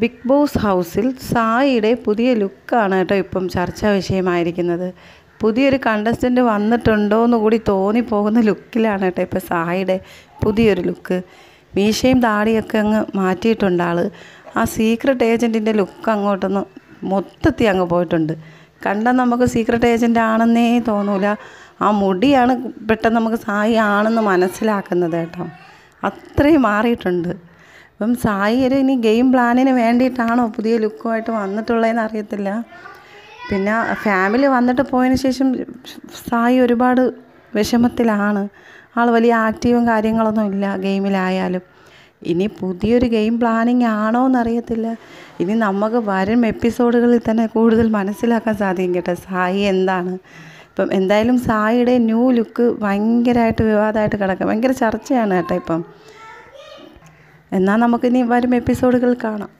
big boss ഹൗസിൽ സായിയുടെ പുതിയ ലുക്കാണ് കേട്ടോ ഇപ്പം ചർച്ചാ വിഷയമായിരിക്കുന്നത് പുതിയൊരു കണ്ടസ്റ്റൻ്റ് വന്നിട്ടുണ്ടോ എന്ന് കൂടി തോന്നിപ്പോകുന്ന ലുക്കിലാണ് കേട്ടോ ഇപ്പോൾ സായിയുടെ പുതിയൊരു ലുക്ക് മീശയും താടിയൊക്കെ അങ്ങ് മാറ്റിയിട്ടുണ്ട് ആൾ ആ സീക്രട്ട് ഏജൻറ്റിൻ്റെ ലുക്ക് അങ്ങോട്ടൊന്ന് മൊത്തത്തിൽ അങ്ങ് പോയിട്ടുണ്ട് കണ്ടാൽ നമുക്ക് സീക്രട്ട് ഏജൻ്റ് ആണെന്നേ തോന്നൂല ആ മുടിയാണ് പെട്ടെന്ന് നമുക്ക് സായി ആണെന്ന് മനസ്സിലാക്കുന്നത് കേട്ടോ അത്രയും മാറിയിട്ടുണ്ട് അപ്പം സായി ഒരു ഇനി ഗെയിം പ്ലാനിന് വേണ്ടിയിട്ടാണോ പുതിയ ലുക്കുമായിട്ട് വന്നിട്ടുള്ളതെന്ന് അറിയത്തില്ല പിന്നെ ഫാമിലി വന്നിട്ട് പോയതിന് ശേഷം സായി ഒരുപാട് വിഷമത്തിലാണ് ആൾ വലിയ ആക്റ്റീവും കാര്യങ്ങളൊന്നും ഇല്ല ഗെയിമിലായാലും ഇനി പുതിയൊരു ഗെയിം പ്ലാനിങ് ആണോ എന്നറിയത്തില്ല ഇനി നമുക്ക് വരും എപ്പിസോഡുകളിൽ തന്നെ കൂടുതൽ മനസ്സിലാക്കാൻ സാധിക്കും കേട്ടോ സായി എന്താണ് ഇപ്പം എന്തായാലും സായിയുടെ ന്യൂ ലുക്ക് ഭയങ്കരമായിട്ട് വിവാദമായിട്ട് കിടക്കുക ഭയങ്കര ചർച്ചയാണ് കേട്ടോ ഇപ്പം എന്നാൽ നമുക്കിനി വരും എപ്പിസോഡുകൾ കാണാം